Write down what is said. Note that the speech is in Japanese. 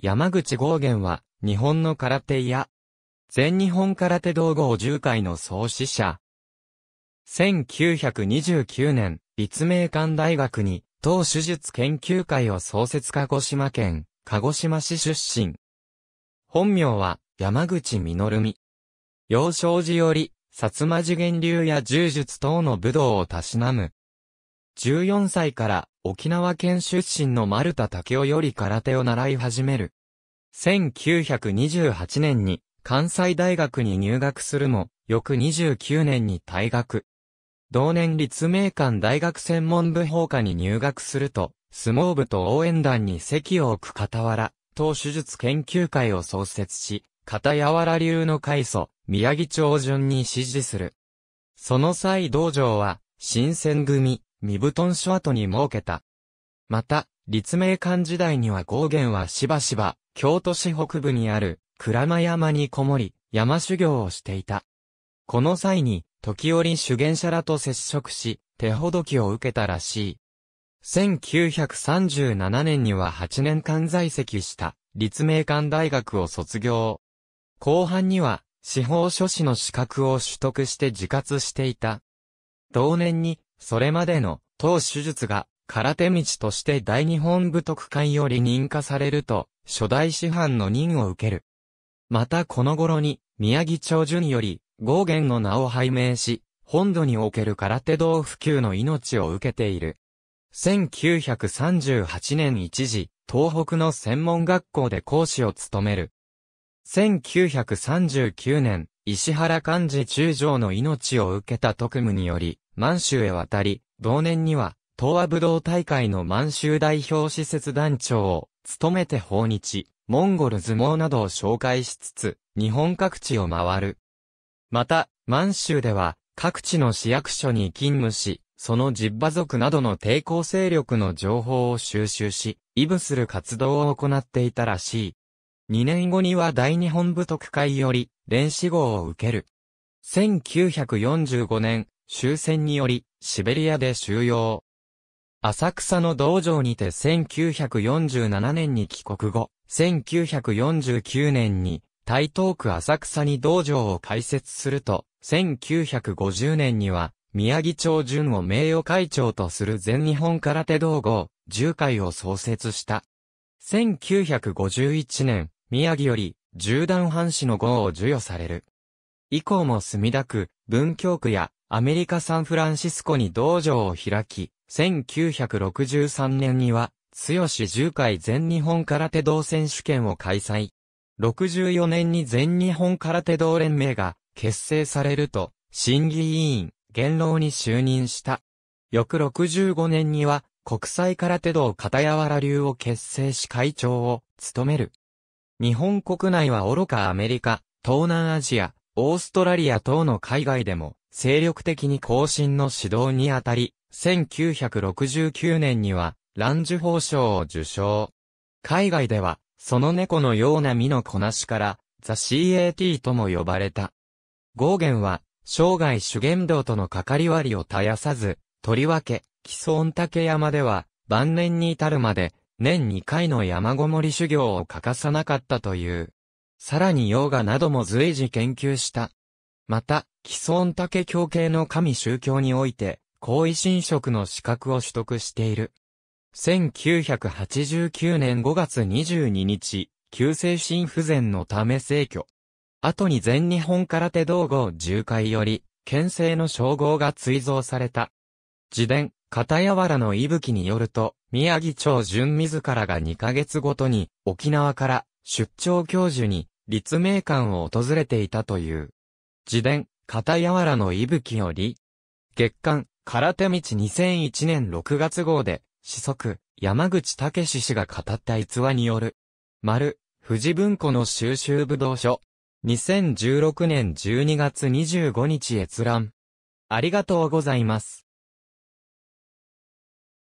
山口豪元は、日本の空手や、全日本空手道合十会の創始者。1929年、立命館大学に、当手術研究会を創設鹿児島県、鹿児島市出身。本名は、山口実美。幼少時より、薩摩次元流や柔術等の武道をたしなむ。14歳から沖縄県出身の丸田武雄より空手を習い始める。1928年に関西大学に入学するも、翌29年に退学。同年立命館大学専門部法科に入学すると、相撲部と応援団に席を置く傍ら、当手術研究会を創設し、片柔ら流の開祖、宮城町順に支持する。その際道場は、新選組、三布団所跡に設けた。また、立命館時代には高原はしばしば、京都市北部にある倉間山にこもり、山修行をしていた。この際に、時折修験者らと接触し、手ほどきを受けたらしい。1937年には8年間在籍した立命館大学を卒業。後半には司法書士の資格を取得して自活していた。同年にそれまでの当手術が空手道として大日本武徳会より認可されると初代師範の任を受ける。またこの頃に、宮城寿順より、豪元の名を拝命し、本土における空手道普及の命を受けている。1938年一時、東北の専門学校で講師を務める。1939年、石原幹事中将の命を受けた特務により、満州へ渡り、同年には、東亜武道大会の満州代表施設団長を努めて訪日、モンゴル相撲などを紹介しつつ、日本各地を回る。また、満州では、各地の市役所に勤務し、その実馬族などの抵抗勢力の情報を収集し、異部する活動を行っていたらしい。2年後には大日本部特会より、連死号を受ける。1945年、終戦により、シベリアで収容。浅草の道場にて1947年に帰国後、1949年に台東区浅草に道場を開設すると、1950年には宮城町順を名誉会長とする全日本空手道合、重会を創設した。1951年、宮城より、縦断藩士の号を授与される。以降も墨田区、文京区やアメリカ・サンフランシスコに道場を開き、1963年には、強し10回全日本空手道選手権を開催。64年に全日本空手道連盟が結成されると、審議委員、元老に就任した。翌65年には、国際空手道片柔流を結成し会長を務める。日本国内は愚かアメリカ、東南アジア、オーストラリア等の海外でも、精力的に更新の指導にあたり、1969年には、ランジュ法賞を受賞。海外では、その猫のような身のこなしから、ザ・ CAT とも呼ばれた。ゴーゲンは、生涯主言道との関わりを絶やさず、とりわけ、既存竹山では、晩年に至るまで、年2回の山ごもり修行を欠かさなかったという。さらにヨーガなども随時研究した。また、既存竹教系の神宗教において、後位神職の資格を取得している。1989年5月22日、急性心不全のため逝去。後に全日本空手道号10回より、県政の称号が追贈された。自伝、片柔原の息吹によると、宮城町純自らが2ヶ月ごとに、沖縄から出張教授に立命館を訪れていたという。自伝、片柔らの息吹より、月刊、空手道2001年6月号で、子息、山口武氏が語った逸話による。丸、富士文庫の収集武道書。2016年12月25日閲覧。ありがとうございます。